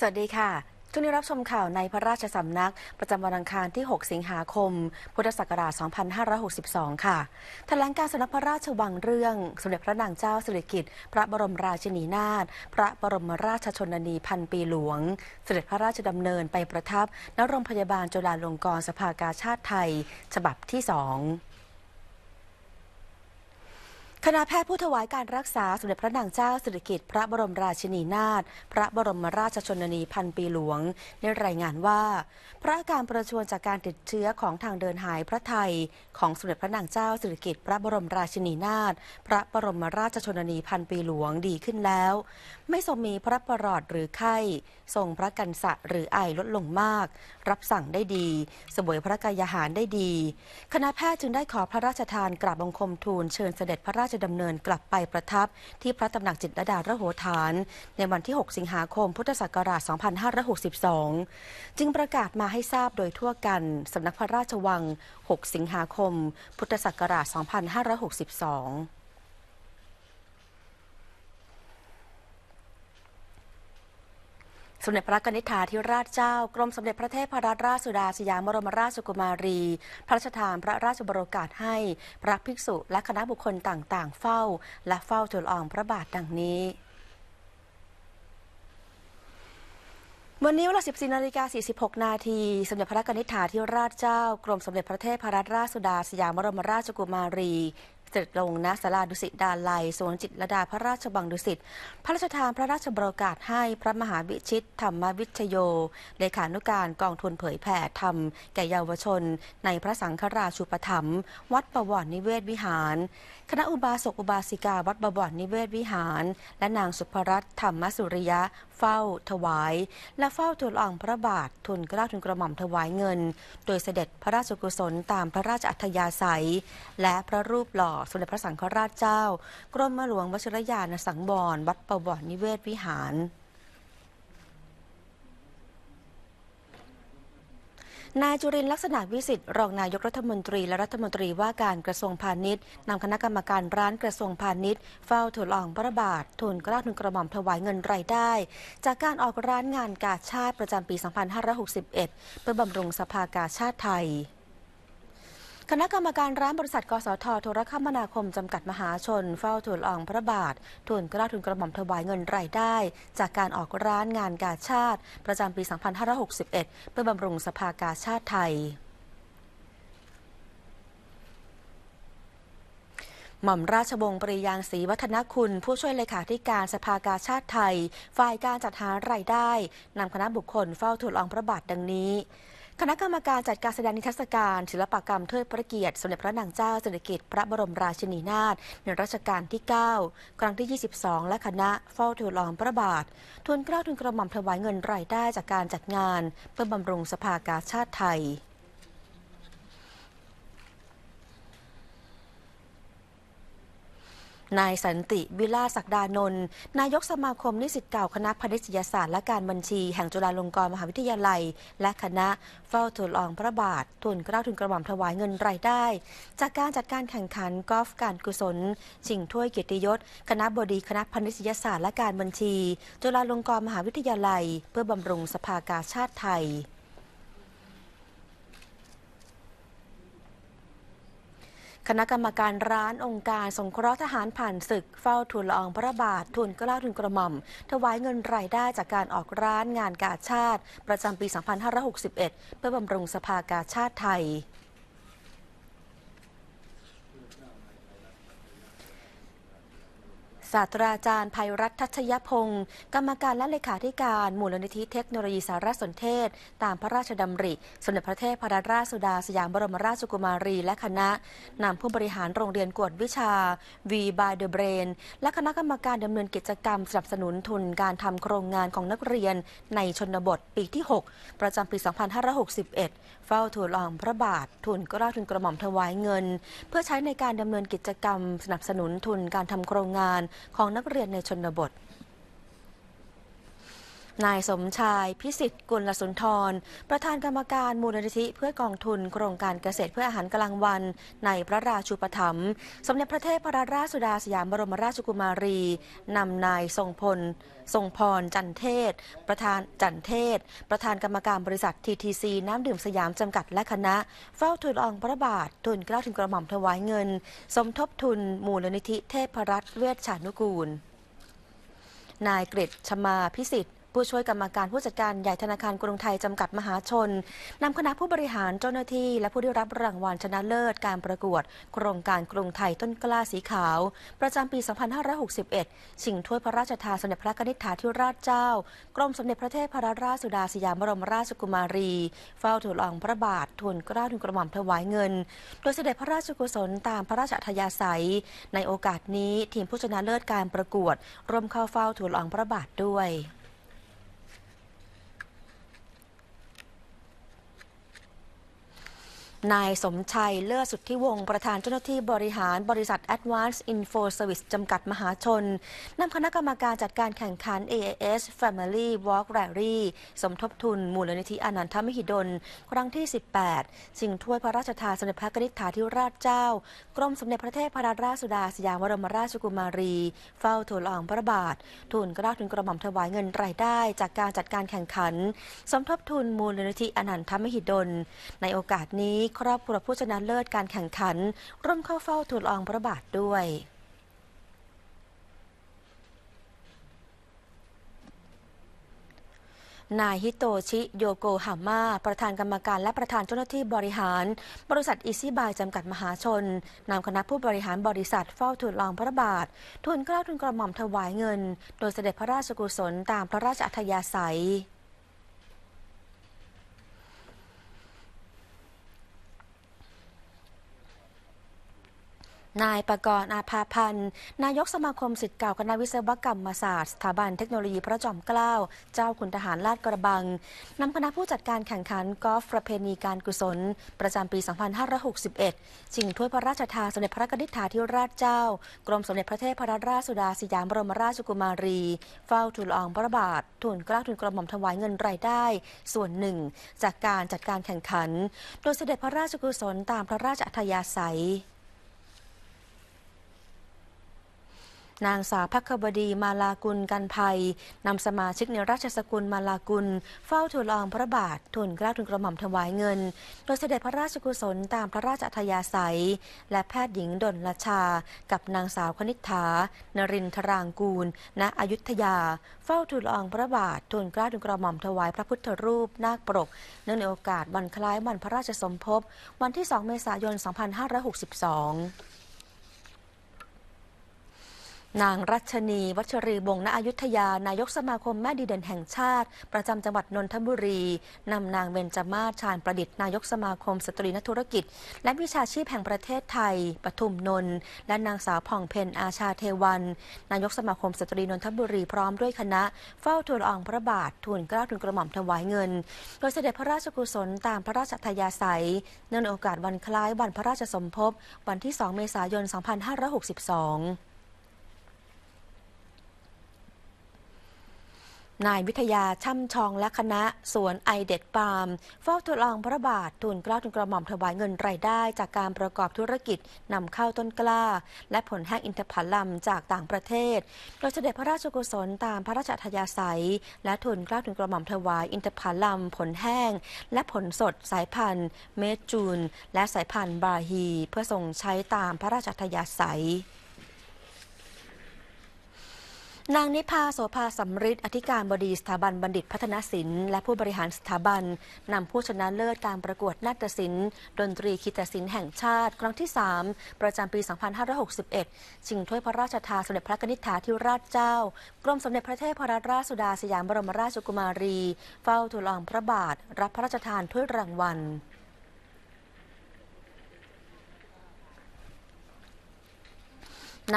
สวัสดีค่ะช่วงนี้รับชมข่าวในพระราชสำนัก ประจำวันอังคารที่ 6 สิงหาคม พุทธศักราช 2562 ค่ะแถลงการสำนักพระราชวังเรื่อง สมเด็จพระนางเจ้าสิริกิติ์พระบรมราชินีนาถ พระบรมราชชนนีพันปีหลวง เสด็จพระราชดำเนินไปประทับณโรงพยาบาลจุฬาลงกรณ์สภากาชาติไทย ฉบับที่สองคณะแพทย์ผู้ถวายการรักษาสมเด็จพระนางเจ้าสิริกิติ์พระบรมราชินีนาถพระบรมราชชนนีพันปีหลวงได้รายงานว่า พระอาการประชวนจากการติดเชื้อของทางเดินหายพระไทยของสมเด็จพระนางเจ้าสิริกิติ์พระบรมราชินีนาถพระบรมราชชนนีพันปีหลวงดีขึ้นแล้ว ไม่ทรงมีพระประหลอดหรือไข้ทรงพระกันสะหรือไอลดลงมาก รับสั่งได้ดีสบวยพระกายอาหารได้ดี คณะแพทย์จึงได้ขอพระราชทานกราบบังคมทูลเชิญเสด็จพระราชชดำเนินกลับไปประทับที่พระตำหนักจิตรดาระโหฐาน ในวันที่ 6 สิงหาคม พุทธศักราช 2562 จึงประกาศมาให้ทราบโดยทั่วกันสำนักพระราชวัง 6 สิงหาคม พุทธศักราช 2562สมเด็จพระนิธฐาธิราชเจ้ากรมสมเด็จพระเทพรัตนราชสุดาสยามบรมราชกุมารี พระราชทาน พระราชบรมกาศให้พระภิกษุ และคณะบุคคลต่างๆ เฝ้าและเฝ้าทูลอองพระบาทดังนี้วันนี้เวลา14นาฬิกา46นาทีสมเด็จพระนิธิาธิราชเจ้า กรมสมเด็จพระเทพรัตนราชสุดาสยามบรมราชกุมารีเสด็จลงณศาลาดุสิตดาลัยสวนจิตรดาพระราชบังดุสิตพระราชทานพระราชบรกาศให้พระมหาวิชิตธรรมวิชโยเลขานุการกองทุนเผยแผ่ธรรมแก่เยาวชน ในพระสังฆราชูปธรรมวัดประวัตินิเวศวิหารคณะอุบาสกอุบาสิกาวัดบวรนิเวศวิหาร และนางสุภรัตธรรมสุริยะ เฝ้า ถวาย และเฝ้าทูลลอองพระบาททุนกล้าทุนกระหม่อมถวายเงิน โดยเสด็จพระราชกุศลตามพระราชอัธยาศัย และพระรูปหล่อสมเด็จพระสังฆราชเจ้า กรมหลวงวชิรญาณสังวรวัดบวรนิเวศวิหารนายจุรินลักษณะวิสิทธิ์รองนายกรัฐมนตรีและรัฐมนตรีว่าการกระทรวงพาณิชย์นำคณะกรรมการร้านกระทรวงพาณิชย์ เฝ้าถุลองพระบาททูลกล้าทูลกระหม่อมถวายเงินรายได้ จากการออกร้านงานกาชาติประจำปี 2561เพื่อบำรุงสภากาชาติไทยคณะกรรมการร้านบริษัท กสทโทรคมนาคมจำกัดมหาชน เฝ้าทูลอองพระบาททูลกระาทุนกระหม่อมถวายเงินรายได้ จากการออกร้านงานกาชาติประจำปี 2561เพื่อบำรุงสภากาชาติไทยหม่อมราชวงศ์ปรียางศรีวัฒนคุณผู้ช่วยเลขาธิการสภากาชาติไทยฝ่ายการจัดหารายได้นำคณะบุคคลเฝ้าทูลอองพระบาทดังนี้คณะกรรมการจัดการแสดงนิทรรศการศิลปกรรมเทิดพระเกียรติสมเด็จพระนางเจ้าสิริกิติ์พระบรมราชินีนาถในรัชกาลที่9ครั้งที่ 22 และคณะเฝ้าทูลรองพระบาททุนเกล้าทุนกระหม่อมถวายเงินรายได้จากการจัดงานเพื่อบำรุงสภากาชาติไทยนายสันติวิลาศักดานนท์นายกสมาคมนิสิตเก่าคณะพณิชยศาสตร์และการบัญชีแห่งจุฬาลงกรณ์มหาวิทยาลัย และคณะ เฝ้าทูลอองพระบาททูลเกล้าทูลกระหม่อมถวายเงินรายได้ จากการจัดการแข่งขันกอล์ฟการกุศล ชิงถ้วยเกียรติยศ คณะบดีคณะพณิชยศาสตร์และการบัญชี จุฬาลงกรณ์มหาวิทยาลัย เพื่อบำรุงสภากาชาติไทยคณะกรรมการร้านองค์การสงเคราะห์ทหารผ่านศึกเฝ้าทูลละอองพระบาททูลกล้าทูลกระหม่อมถวายเงินรายได้จากการออกร้านงานกาชาติประจำปี 2561 เพื่อบำรุงสภากาชาติไทยศาสตราจารย์ภัยรัฐทัชยพงศ์กรรมการและเลขาธิการมูลนิธิเทคโนโลยีสารสนเทศ ตามพระราชดำริสมเด็จพระเทพระราชสุดาสยามบรมราชกุมารีและคณะนำผู้บริหารโรงเรียนกวดวิชา V by the Brain และคณะกรรมการดำเนินกิจกรรมสนับสนุนทุนการทำโครงงานของนักเรียนในชนบทปีที่6ประจำปี 2561เฝ้าทูลอองพระบาททุนกล้าทุนกระหม่อมถวายเงินเพื่อใช้ในการดำเนินกิจกรรมสนับสนุนทุนการทำโครงงานของนักเรียนในชนบทนายสมชายพิสิทธิ์กุลสุนทรประธานกรรมการมูลนิธิเพื่อกองทุนโครงการเกษตรเพื่ออาหารกลางวัน ในพระราชูปถัมภ์สมเด็จพระเทพรราชสุดาสยามบรมราชกุมารีนำนายทรงพลทรงพรจันเทศ ประธานจันเทศประธานกรรมการบริษัททีทีซีน้ำดื่มสยามจำกัดและคณะ เฝ้าทูลองพระบาททุนเกล้าถึงกระหม่อมถวายเงิน สมทบทุนมูลนิธิเทพรัตน์เวชชานุกูล นายกฤษชมาพิสิทธิ์ผู้ช่วยกรรมการผู้จัดการใหญ่ธนาคารกรุงไทยจำกัดมหาชน นำคณะผู้บริหารเจ้าหน้าที่และผู้ได้รับรางวัลชนะเลิศการประกวด โครงการกรุงไทยต้นกล้าสีขาว ประจำปี 2561ชิงถ้วยพระราชทานสมเด็จพระกนิษฐาธิราชเจ้า กรมสมเด็จพระเทพรราชสุดาสยามบรมราชกุมารี เฝ้าถวลองพระบาททูลกล้าทูลกระหม่อมถวายเงิน โดยเสด็จพระราชกุศลตามพระราชอัธยาศัย ในโอกาสนี้ทีมผู้ชนะเลิศการประกวดร่วมเข้าเฝ้าถวลองพระบาทด้วยนายสมชัยเลิศสุทธิวงศ์ประธานเจ้าหน้าที่บริหาร บริษัท Advanced Info Service จำกัดมหาชนนำคณะกรรมการจัดการแข่งขัน AAS Family Walk Rally สมทบทุนมูลนิธิอนันทมหิดล ครั้งที่ 18 สิ่งถ้วยพระราชทานสมเด็จพระนิธิฐาธิราชเจ้า กรมสมเด็จพระเทพรัราชสุดาสยามวรมราชกุมารี เฝ้าทูลอองพระบาท ทุนกระาทุนกระหม่อมถวายเงินรายได้ จากการจัดการแข่งขัน สมทบทุนมูลนิธิอนันทมหิดล ในโอกาสนี้ครอบครัวผู้ชนะเลิศการแข่งขัน ร่วมเข้าเฝ้าทูลองพระบาทด้วย นายฮิโตชิ โยโกฮาม่าประธานกรรมการและประธานเจ้าหน้าที่บริหาร บริษัทอิซิบายจำกัดมหาชน นำคณะผู้บริหารบริษัทเฝ้าทูลองพระบาททูลเกล้าทูลกระหม่อมถวายเงิน โดยเสด็จพระราชกุศลตามพระราชอัธยาศัยนายประกรณ์อาภาพันธ์ นายกสมาคมสิทธิ์เก่า คณะวิศวกรรมศาสตร์ สถาบันเทคโนโลยี พระจอมเกล้าเจ้าคุณทหารลาดกระบัง นำคณะผู้จัดการแข่งขันกอล์ฟประเพณีการกุศล ประจำปี 2561ชิงถ้วยพระราชทานสมเด็จพระนิธิถาธิราชเจ้า กรมสมเด็จพระเทพรัตนราชสุดาสยามบรมราชกุมารี เฝ้าทูลอองพระบาททูลกล้าทูลกระหม่อมถวายเงินรายได้ ส่วนหนึ่งจากการจัดการแข่งขัน โดยเสด็จพระราชกุศล ตามพระราชอัธยาศัยนางสาวพักบดีมาลากุลกันภัยนำสมาชิกในราชสกุลมาลากุลเฝ้าทูลองพระบาททูลกล้าทูลกระหม่อมถวายเงิน โดยเสด็จพระราชกุศลตามพระราชอัธยาศัย และแพทย์หญิงดลลชากับนางสาวคณิษฐา นรินทรางกูล ณอยุธยา เฝ้าทูลองพระบาททูลกล้าทูลกระหม่อมถวายพระพุทธรูปนาคปรกเนื่องในโอกาสวันคล้ายวันพระราชสมภพวันที่ 2 เมษายน 2562นางรัชนีวัชรีบงณอยุธยา นายกสมาคมแม่ดีเด่นแห่งชาติ ประจำจังหวัดนนทบุรีนำนางเวนจมาศชานประดิษฐ์นายกสมาคมสตรีนักธุรกิจ และวิชาชีพแห่งประเทศไทยปทุมนนท์และนางสาวผ่องเพนอาชาเทวัน นายกสมาคมสตรีนนทบุรีพร้อมด้วยคณะเฝ้าทูลอองพระบาททูลกล้าทูลกระหม่อมถวายเงิน โดยเสด็จพระราชกุศลตามพระราชธยาศัย เนื่องในโอกาสวันคล้ายวันพระราชสมภพวันที่2เมษายน 2562นายวิทยาช่ำชองและคณะสวนไอเด็ดปาล์มเฝ้าทดลองพระบาททุนกล้าทุนกระหม่อมถวายเงินรายได้จากการประกอบธุรกิจ นำ เข้าต้นกล้า และผลแห้งอินทผลัมจากต่างประเทศโดยเสด็จพระราชกุศลตามพระราชธยาศัย และทุนกล้าทุนกระหม่อมถวายอินทผลัมผลแห้ง และผลสดสายพันธุ์ เมจูนและสายพันธุ์บาฮีเพื่อส่งใช้ตามพระราชธยาศัยนางนิพาโสภาสัมฤทธิ์อธิการบดีสถาบันบัณฑิตพัฒนศิลป์และผู้บริหารสถาบัน นำผู้ชนะเลิศการประกวดนาฏศิลป์ ดนตรีคิตศิลป์แห่งชาติ ครั้งที่ 3 ประจำปี 2561 ชิงถ้วยพระราชทานสมเด็จพระนิธิาธิราชเจ้ากรมสมเด็จพระเทพรัตนราชสุดาสยามบรมราชกุมารี เฝ้าทูลอองพระบาท รับพระราชทานถ้วยรางวัล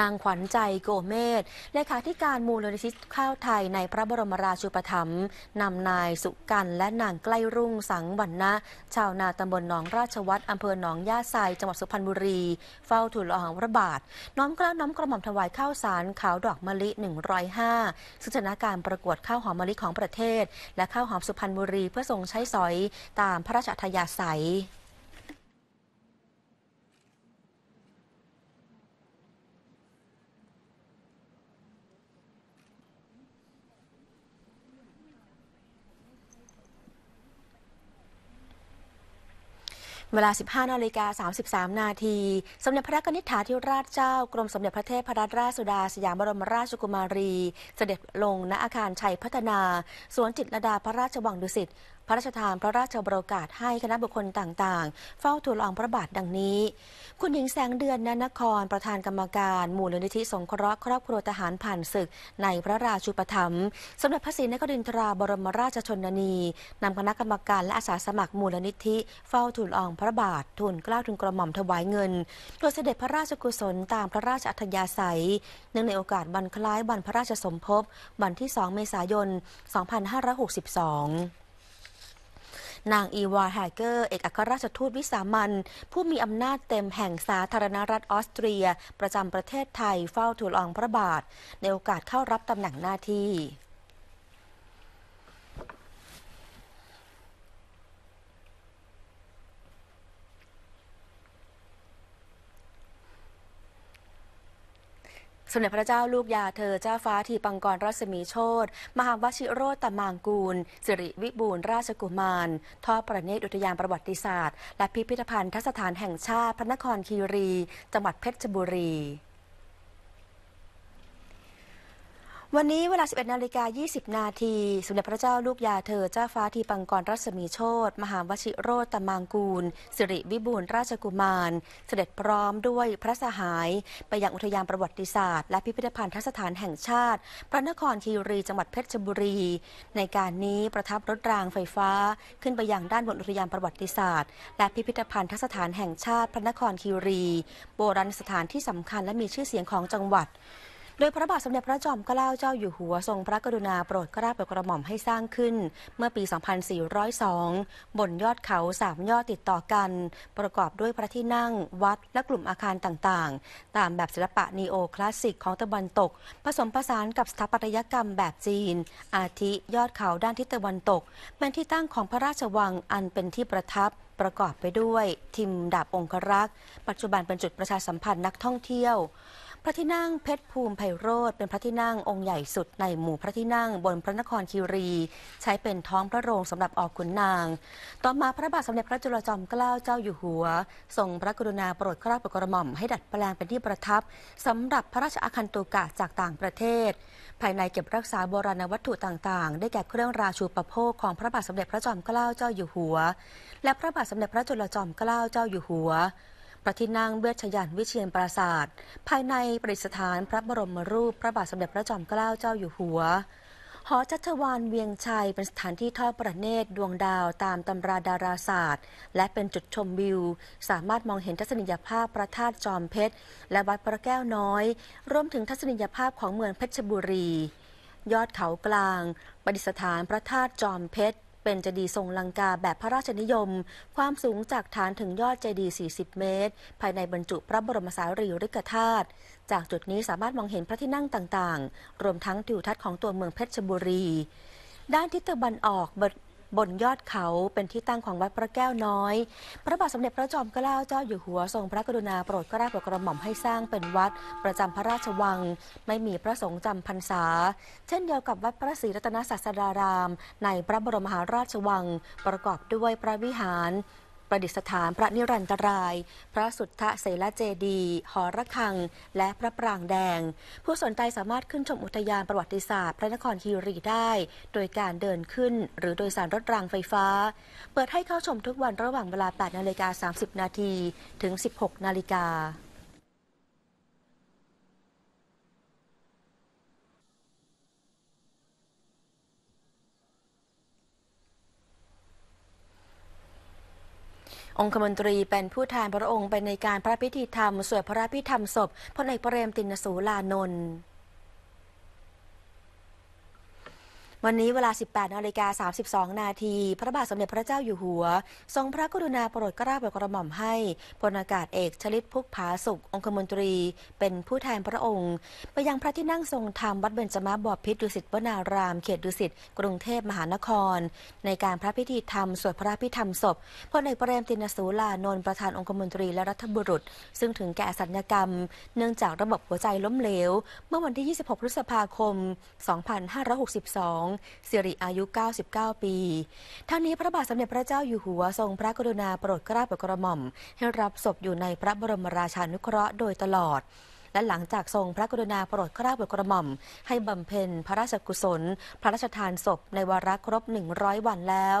นางขวัญใจโกเมศเลขาธิการมูลนิธิข้าวไทยในพระบรมราชูปถัมภ์นำนายสุกันและนางใกล้รุ่งสังวันนะชาวนาตำบลหนองราชวัตร อำเภอหนองย่าไซจังหวัดสุพรรณบุรีเฝ้าถูนละอองพระบาท น้อมกล้าน้อมกระหม่อมถวายข้าวสารขาวดอกมะลิ105สึ่งนการประกวดข้าวหอมมะลิของประเทศ และข้าวหอมสุพรรณบุรีเพื่อส่งใช้สอยตามพระราชทายาศัยเวลา 15นาฬิกา33 นาที สมเด็จพระกนิษฐาธิราชเจ้ากรมสมเด็จพระเทพรัตนราชสุดาสยามบรมราชกุมารี เสด็จลงณอาคารชัยพัฒนา สวนจิตรดาพระราชวังดุสิตพระราชทานพระราชบรกาศให้คณะบุคคลต่างๆ เฝ้าทูลองพระบาทดังนี้ คุณหญิงแสงเดือนนนครประธานกรรมการมูลนิธิสงเคราะห์ครอบครัวทหารผ่านศึกในพระราชูปถัมภ์สมเด็จพระศรีนครินทราบรมราชชนนีนำคณะกรรมการและอาสาสมัครมูลนิธิเฝ้าทูลองพระบาททูลกล้าทูลกระหม่อมถวายเงินโดยเสด็จพระราชกุศลตามพระราชอัธยาศัยเนื่องในโอกาสวันคล้ายวันพระราชสมภพวันที่2เมษายน2562นางอีวาแฮเกอร์เอกอัครราชทูตวิสามันผู้มีอำนาจเต็มแห่งสาธารณรัฐออสเตรียประจำประเทศไทยเฝ้าทูลองพระบาท ในโอกาสเข้ารับตำแหน่งหน้าที่สมเด็จพระเจ้าลูกยาเธอ เจ้าฟ้าทีปังกรรัศมีโชตมหาวชิโรตมางกูลสิริวิบูล ราชกุมาร ทอดประเนตรอุทยานประวัติศาสตร์และพิพิธภัณฑสถานแห่งชาติพระนครคีรี จังหวัดเพชรบุรีวันนี้เวลา 11นาฬิกา20 นาที สมเด็จพระเจ้าลูกยาเธอ เจ้าฟ้าทีปังกรรัศมีโชตมหาวชิโรตมังกูล สิริวิบูลราชกุมาร เสด็จพร้อมด้วยพระสหาย ไปยังอุทยานประวัติศาสตร์ และพิพิธภัณฑสถานแห่งชาติ พระนครคีรีจังหวัดเพชรบุรี ในการนี้ประทับรถรางไฟฟ้าขึ้นไปยังด้านบนอุทยานประวัติศาสตร์ และพิพิธภัณฑสถานแห่งชาติ พระนครคีรี โบราณสถานที่สำคัญและมีชื่อเสียงของจังหวัดโดยพระบาทสมเด็จพระจอมเกล้าเจ้าอยู่หัวทรงพระกรุณาโปรดกลาโรกระหม่อมให้สร้างขึ้น เมื่อปี 2402 บนยอดเขาสามยอดติดต่อกัน ประกอบด้วยพระที่นั่งวัดและกลุ่มอาคารต่างๆ ตามแบบศิลปะนีโอคลาสสิกของตะวันตก ผสมผสานกับสถาปัตยกรรมแบบจีน อาทิยอดเขาด้านทิศตะวันตกเป็นที่ตั้งของพระราชวังอันเป็นที่ประทับ ประกอบไปด้วยทิมดาบองครักษ์ปัจจุบันเป็นจุดประชาสัมพันธ์นักท่องเที่ยวระที่นั่งเพชรภูมิไพโรธเป็นพระที่นั่งองค์ใหญ่สุดในหมู่พระที่นั่งบนพระนครคีรี ใช้เป็นท้องพระโรงสำหรับออกขุนนาง ต่อมาพระบาทสมเด็จพระจุลจอมเกล้าเจ้าอยู่หัวทรงพระกรุณาโปรดเกล้าโปรดกระหม่อมให้ดัดแปลงเป็นที่ประทับ สำหรับพระราชอาคันตุกะจากต่างประเทศ ภายในเก็บรักษาโบราณวัตถุต่างๆได้แก่เครื่องราชูปโภคของพระบาทสมเด็จพระจอมเกล้าเจ้าอยู่หัว และพระบาทสมเด็จพระจุลจอมเกล้าเจ้าอยู่หัวพระที่นั่งเวชยันวิเชียนปราศาสตร์ ภายในปริสถานพระบรมรูปพระบาทสมเด็จพระจอมเกล้าเจ้าอยู่หัว หอจัตวานเวียงชัยเป็นสถานที่ทอดประเนตรดวงดาวตามตำราดาราศาสตร์ และเป็นจุดชมวิว สามารถมองเห็นทัศนียภาพพระธาตุจอมเพชร และวัดพระแก้วน้อยรวมถึงทัศนียภาพของเมืองเพชรบุรี ยอดเขากลางประดิษฐานพระธาตุจอมเพชรเป็นเจดีย์ทรงลังกาแบบพระราชนิยม ความสูงจากฐานถึงยอดเจดีย์ 40 เมตร ภายในบรรจุพระบรมสารีริกธาตุจากจุดนี้สามารถมองเห็นพระที่นั่งต่าง ๆ รวมทั้งทิวทัศน์ของตัวเมืองเพชรบุรี ด้านทิศตะวันออกบนยอดเขาเป็นที่ตั้งของวัดพระแก้วน้อย พระบาทสมเด็จพระจอมเกล้าเจ้าอยู่หัวทรงพระกรุณาโปรดเกล้าโปรดกระหม่อมให้สร้างเป็นวัด ประจำพระราชวัง ไม่มีพระสงฆ์จำพรรษา เช่นเดียวกับวัดพระศรีรัตนศาสดาราม ในพระบรมมหาราชวังประกอบด้วยพระวิหารประดิษฐานพระนิรันตราย พระสุทธเสลเจดี หอระฆังและพระปรางแดง ผู้สนใจสามารถขึ้นชมอุทยานประวัติศาสตร์ พระนครคีรีได้ โดยการเดินขึ้น หรือโดยสารรถรางไฟฟ้า เปิดให้เข้าชมทุกวันระหว่างเวลา 8 นาฬิกา 30 นาที ถึง 16 นาฬิกาองคมนตรีเป็นผู้แทนพระองค์ไปในการพระพิธีธรรม สวดพระพิธรรมศพพลเอกเปรมตินสูลานนท์วันนี้เวลา 18นาฬิกา32นาที พระบาทสมเด็จพระเจ้าอยู่หัว ทรงพระกรุณาโปรดเกล้าโปรดกระหม่อมให้พลอากาศเอกชลิตพุกผาสุข องคมนตรีเป็นผู้แทนพระองค์ไปยังพระที่นั่งทรงธรรมวัดเบญจมาบพิตรดุสิตวนารามเขตดุสิตกรุงเทพมหานคร ในการพระพิธีธรรม สวดพระพิธรรมศพพลเอกเปรมตินสูลานนท์ประธานองคมนตรีและรัฐบุรุษ ซึ่งถึงแก่สัญญกรรมเนื่องจากระบบหัวใจล้มเหลว เมื่อวันที่ 26พฤษภาคม 2562สิริอายุ 99 ปีทั้งนี้พระบาทสมเด็จพระเจ้าอยู่หัวทรงพระกรุณาโปรดเกล้าโปรดกระหม่อม ให้รับศพอยู่ในพระบรมราชานุเคราะห์โดยตลอด และหลังจากทรงพระกรุณาโปรดเกล้าโปรดกระหม่อม ให้บำเพ็ญพระราชกุศล พระราชทานศพในวาระครบ 100 วันแล้ว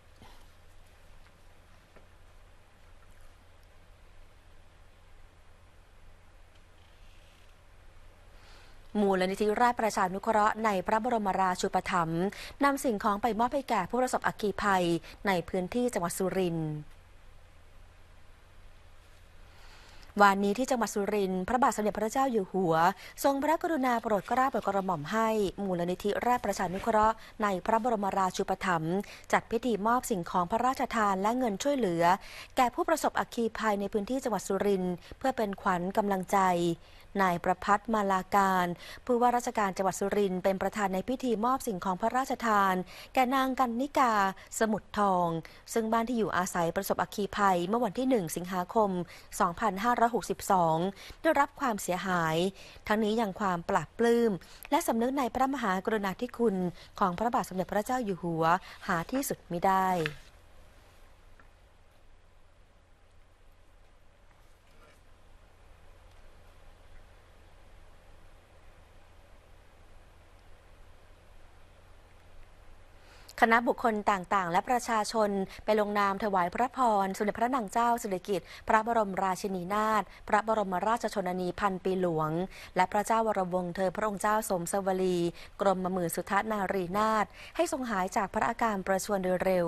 มูลนิธิราชประชานุเคราะห์ ในพระบรมราชูปถัมภ์นำสิ่งของไปมอบให้แก่ผู้ประสบอัคคีภัยในพื้นที่จังหวัดสุรินทร์วันนี้ที่จังหวัดสุรินทร์พระบาทสมเด็จพระเจ้าอยู่หัว ทรงพระกรุณาโปรดเกล้าโปรดกระหม่อมให้ มูลนิธิราชประชานุเคราะห์ในพระบรมราชูปถัมภ์จัดพิธีมอบสิ่งของพระราชทานและเงินช่วยเหลือ แก่ผู้ประสบอัคคีภัยในพื้นที่จังหวัดสุรินทร์เพื่อเป็นขวัญกำลังใจนายประพัฒน์มาลาการ ผู้ว่าราชการจังหวัดสุรินทร์เป็นประธานในพิธีมอบสิ่งของพระราชทาน แก่นางกันนิกาสมุทรทอง ซึ่งบ้านที่อยู่อาศัยประสบอัคคีภัยเมื่อวันที่ 1 สิงหาคม 2562 ได้รับความเสียหาย ทั้งนี้ยังความปลาบปลื้มและสำนึกในพระมหากรุณาธิคุณของพระบาทสมเด็จพระเจ้าอยู่หัวหาที่สุดไม่ได้คณะบุคคลต่างๆ และประชาชนไปลงนามถวายพระพร สุเด็จพระนางเจ้าสุริกิติ์พระบรมราชินีนาถพระบรมราชชนนีพันปีหลวง และพระเจ้าวรวงเธอพระองค์เจ้าสมสวลีกรมมือสุทธนารีนาถให้ทรงหายจากพระอาการประชวรโดยเร็ว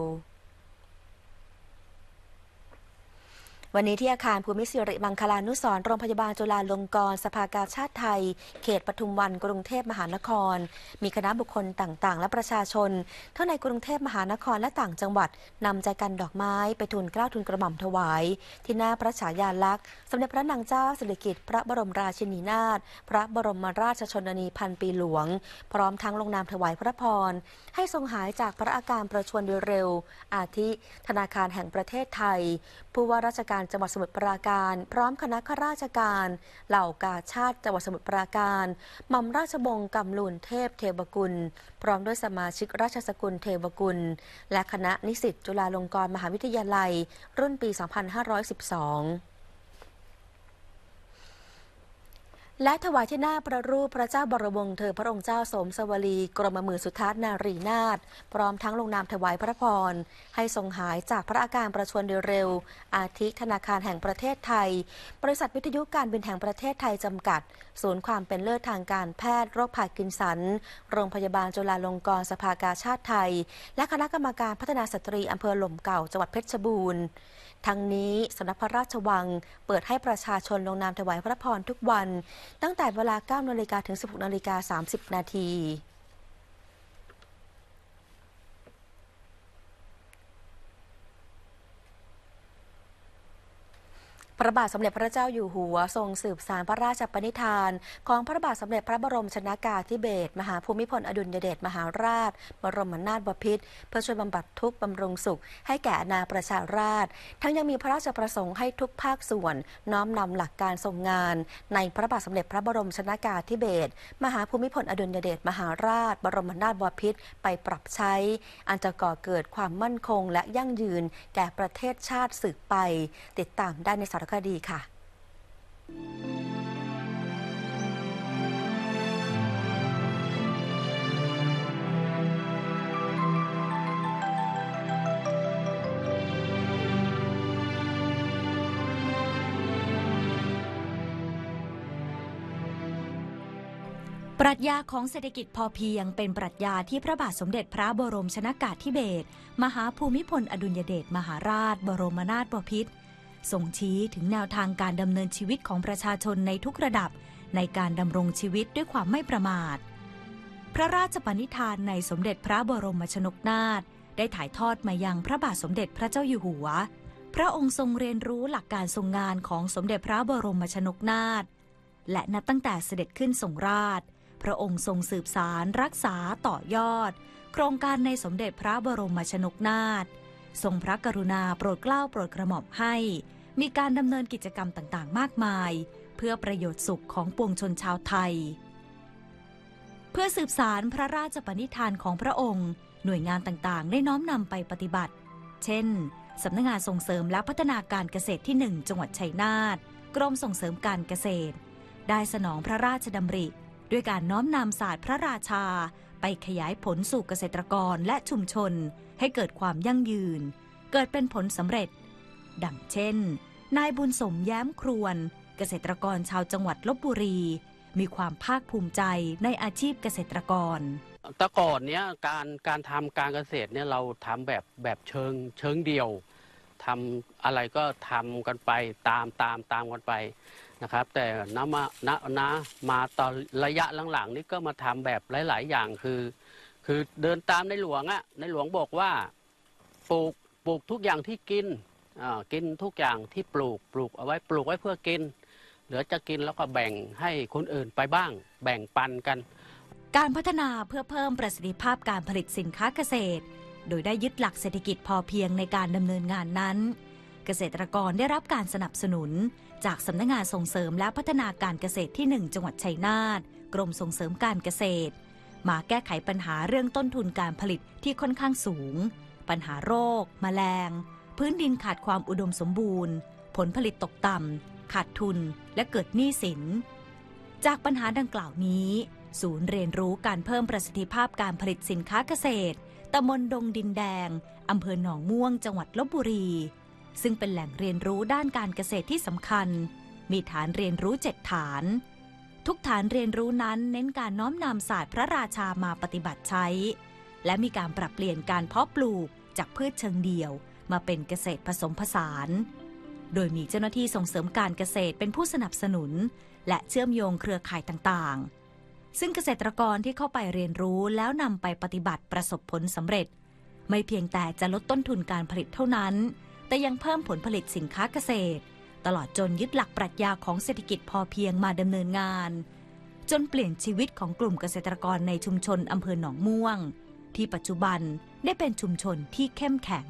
วันนี้ที่อาคาร ภูมิสิริ มังคลานุสรโรงพยาบาลจุฬาลงกรณ์สภากาชาติไทย เขตปทุมวันกรุงเทพมหานคร มีคณะบุคคลต่างๆ และประชาชนทั้งในกรุงเทพมหานครและต่างจังหวัด นำใจกันดอกไม้ไปทูลกล้าทูลกระหม่อมถวาย ที่หน้าพระฉายาลักษณ์สมเด็จพระนางเจ้าสิริกิติ์พระบรมราชินีนาถพระบรมราชชนนีพันปีหลวง พร้อมทั้งลงนามถวายพระพรให้ทรงหายจากพระอาการประชวรโดยเร็ว อาทิธนาคารแห่งประเทศไทย ผู้ว่าราชการการจังหวัดสมุทรปราการ พร้อมคณะข้าราชการ เหล่ากาชาติจังหวัดสมุทรปราการม่มราชบงกำลุนเทพเทวกุล พร้อมด้วยสมาชิกราชสกุลเทวกุล และคณะนิสิตจุฬาลงกรณ์มหาวิทยาลัย รุ่นปี 2512และถวายที่หน้าพระรูปพระเจ้าบรวงเธอพระองค์เจ้าสมสวลี กรมมือสุทัศนารีนาถพร้อมทั้งลงนามถวายพระพร ให้ทรงหายจากพระอาการประชวรดยเร็ว อาทิธนาคารแห่งประเทศไทยบริษัทวิทยุการบินแห่งประเทศไทยจำกัด ศูนย์ความเป็นเลิศทางการแพทย์โรค่ากินสัน โรงพยาบาลจุฬาลงกรณ์สภากาชาติไทย และคณะกรรมการพัฒนาสตรีอำเภอหล่มเก่าจังหวัดเพชรบูรณ์ทั้งนี้สำนักพระราชวัง เปิดให้ประชาชนลงนามถวายพระพรทุกวันตั้งแต่เวลา 9นาฬิกาถึง 16นาฬิกา 30 นาทีพระบาทสมเด็จพระเจ้าอยู่หัวทรงสืบสารพระราชปณิธาน ของพระบาทสมเด็จพระบรมชนากาธิเบศรมหาภูมิพลอดุลยเดชมหาราช บรมนาถบพิตรเพื่อช่วยบำบัดทุกข์บำรุงสุขให้แก่นาประชาราชทั้งยังมีพระราชประสงค์ให้ทุกภาคส่วนน้อมนำหลักการทรงงาน ในพระบาทสมเด็จพระบรมชนากาธิเบศรมหาภูมิพลอดุลยเดชมหาราช บรมนาถบพิตรไปปรับใช้ อันจะก่อเกิดความมั่นคงและยั่งยืนแก่ประเทศชาติสืบไป ติดตามได้ในสารรคดีค่ะ ปรัชญาของเศรษฐกิจพอเพียงเป็นปรัชญาที่พระบาทสมเด็จพระบรมชนากาธิเบศรมหาภูมิพลอดุลยเดชมหาราช บรมนาถบพิตรส่งชี้ถึงแนวทางการดำเนินชีวิตของประชาชนในทุกระดับในการดำรงชีวิตด้วยความไม่ประมาท พระราชปณิธานในสมเด็จพระบรมชนกนาถได้ถ่ายทอดมายังพระบาทสมเด็จพระเจ้าอยู่หัว พระองค์ทรงเรียนรู้หลักการทรงงานของสมเด็จพระบรมชนกนาถและนับตั้งแต่เสด็จขึ้นทรงราช พระองค์ทรงสืบสารรักษาต่อยอด โครงการในสมเด็จพระบรมชนกนาถทรงพระกรุณาโปรดเกล้าโปรดกระหม่อมให้ มีการดำเนินกิจกรรมต่างๆ มากมาย เพื่อประโยชน์สุขของปวงชนชาวไทย เพื่อสืบสารพระราชปณิธานของพระองค์ หน่วยงานต่างๆ ได้น้อมนำไปปฏิบัติ เช่นสำนักงงานส่งเสริมและพัฒนาการเกษตรที่หนึ่งจังหวัดชัยนาทกรมส่งเสริมการเกษตร ได้สนองพระราชดำริ ด้วยการน้อมนำศาสตร์พระราชาไปขยายผลสู่เกษตรกรและชุมชนให้เกิดความยั่งยืน เกิดเป็นผลสำเร็จ ดังเช่น นายบุญสมแย้มครวน เกษตรกรชาวจังหวัดลบบุรี มีความภาคภูมิใจในอาชีพเกษตรกรตะก่อนเนี้ยการการทำการเกษตรเนี่ย เราทำแบบแบบเชิงเชิงเดียวทำอะไรก็ทำกันไปตามตามตามกันไปนะครับแต่นะมานะนะมาตอนระยะหลังๆ นี่ก็มาทำแบบหลาย ๆอย่างคือ คือเดินตามในหลวงอะ่ะในหลวงบอกว่าปลูกปลูกทุกอย่างที่กินกินทุกอย่างที่ปลูกปลูกเอาไว้ปลูกไว้เพื่อกิน เหลือจะกินแล้วก็แบ่งให้คนอื่นไปบ้างแบ่งปันกัน การพัฒนาเพื่อเพิ่มประสิทธิภาพการผลิตสินค้าเกษตร โดยได้ยึดหลักเศรษฐกิจพอเพียงในการดำเนินงานนั้นเกษตรกรได้รับการสนับสนุน จากสำนักงงานส่งเสริมและพัฒนาการเกษตรที่ 1 จังหวัดชัยนาทกรมส่งเสริมการเกษตร มาแก้ไขปัญหาเรื่องต้นทุนการผลิตที่ค่อนข้างสูง ปัญหาโรค แมลง พื้นดินขาดความอุดมสมบูรณ์ ผลผลิตตกต่ำขาดทุนและเกิดหนี้สิน จากปัญหาดังกล่าวนี้ ศูนย์เรียนรู้การเพิ่มประสิทธิภาพการผลิตสินค้าเกษตรตำบลดงดินแดงอำเภอหนองม่วง จังหวัดลบบุรีซึ่งเป็นแหล่งเรียนรู้ด้านการเกษตรที่สำคัญ มีฐานเรียนรู้เจ็ดฐาน ทุกฐานเรียนรู้นั้นเน้นการน้อมนำศาสตร์พระราชามาปฏิบัติใช้ และมีการปรับเปลี่ยนการเพาะปลูกจากพืชเชิงเดี่ยวมาเป็นเกษตรผสมผสาน โดยมีเจ้าหน้าที่ส่งเสริมการเกษตรเป็นผู้สนับสนุน และเชื่อมโยงเครือข่ายต่างๆ ซึ่งเกษตรกรที่เข้าไปเรียนรู้แล้วนำไปปฏิบัติประสบผลสำเร็จ ไม่เพียงแต่จะลดต้นทุนการผลิตเท่านั้นแต่ยังเพิ่มผลผลิตสินค้าเกษตรตลอดจนยึดหลักปรัชญาของเศรษฐกิจพอเพียงมาดำเนินงาน จนเปลี่ยนชีวิตของกลุ่มเกษตรกรในชุมชนอำเภอหนองม่วง ที่ปัจจุบันได้เป็นชุมชนที่เข้มแข็ง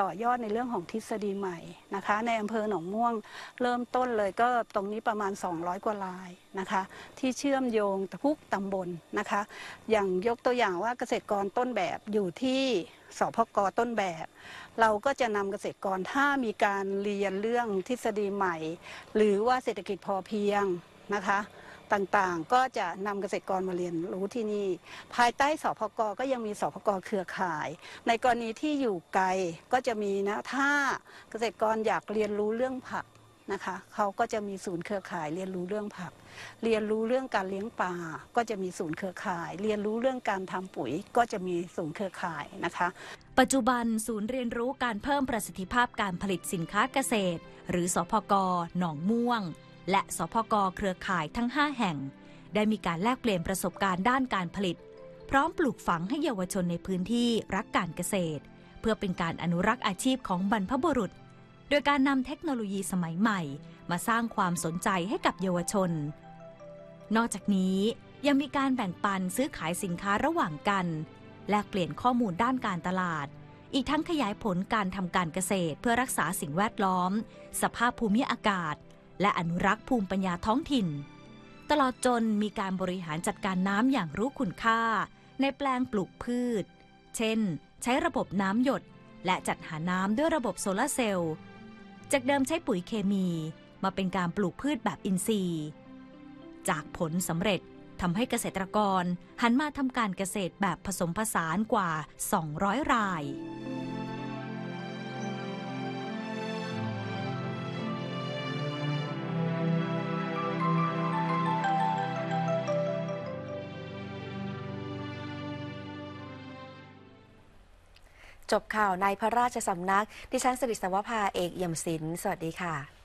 ต่อยอดในเรื่องของทฤษฎีใหม่นะคะ ในอำเภอหนองม่วงเริ่มต้นเลยก็ตรงนี้ประมาณ 200กว่าลายนะคะ ที่เชื่อมโยงทุกตำบลนนะคะ อย่างยกตัวอย่างว่าเกษตรกรต้นแบบอยู่ที่สพกต้นแบบ เราก็จะนำเกษตรกรถ้ามีการเรียนเรื่องทฤษฎีใหม่ หรือว่าเศรษฐกิจพอเพียงนะคะ ต่างๆก็จะนำเกษตรกรมาเรียนรู้ที่นี่ ภายใต้สพกก็ยังมีสพกเครือข่าย ในกรณีที่อยู่ไกลก็จะมีนะถ้าเกษตรกรอยากเรียนรู้เรื่องผักนะคะเขาก็จะมีศูนย์เครือข่ายเรียนรู้เรื่องผัก เรียนรู้เรื่องการเลี้ยงปลาก็จะมีศูนย์เครือข่าย เรียนรู้เรื่องการทำปุ๋ย ก็จะมีศูนย์เครือข่ายนะคะ ปัจจุบันศูนย์เรียนรู้การเพิ่มประสิทธิภาพการผลิตสินค้าเกษตร หรือสพกหนองม่วง และสพกเครือข่ายทั้ง 5 แห่ง ได้มีการแลกเปลี่ยนประสบการณ์ด้านการผลิต พร้อมปลูกฝังให้เยาวชนในพื้นที่รักการเกษตร เพื่อเป็นการอนุรักษ์อาชีพของบรรพบุรุษโดยการนำเทคโนโลยีสมัยใหม่ มาสร้างความสนใจให้กับเยาวชน นอกจากนี้ยังมีการแบ่งปันซื้อขายสินค้าระหว่างกัน แลกเปลี่ยนข้อมูลด้านการตลาด อีกทั้งขยายผลการทำการเกษตรเพื่อรักษาสิ่งแวดล้อม สภาพภูมิอากาศ และอนุรักษ์ภูมิปัญญาท้องถิ่น ตลอดจนมีการบริหารจัดการน้ำอย่างรู้คุณค่า ในแปลงปลูกพืช เช่น ใช้ระบบน้ำหยด และจัดหาน้ำด้วยระบบโซลาเซลล์จากเดิมใช้ปุ๋ยเคมีมาเป็นการปลูกพืชแบบอินทรีย์ จากผลสำเร็จทำให้เกษตรกรหันมาทำการเกษตรแบบผสมผสานกว่า 200 รายจบข่าวในพระราชสำนักดิฉันสิริสวัภาเอกยมศิลป์สวัสดีค่ะ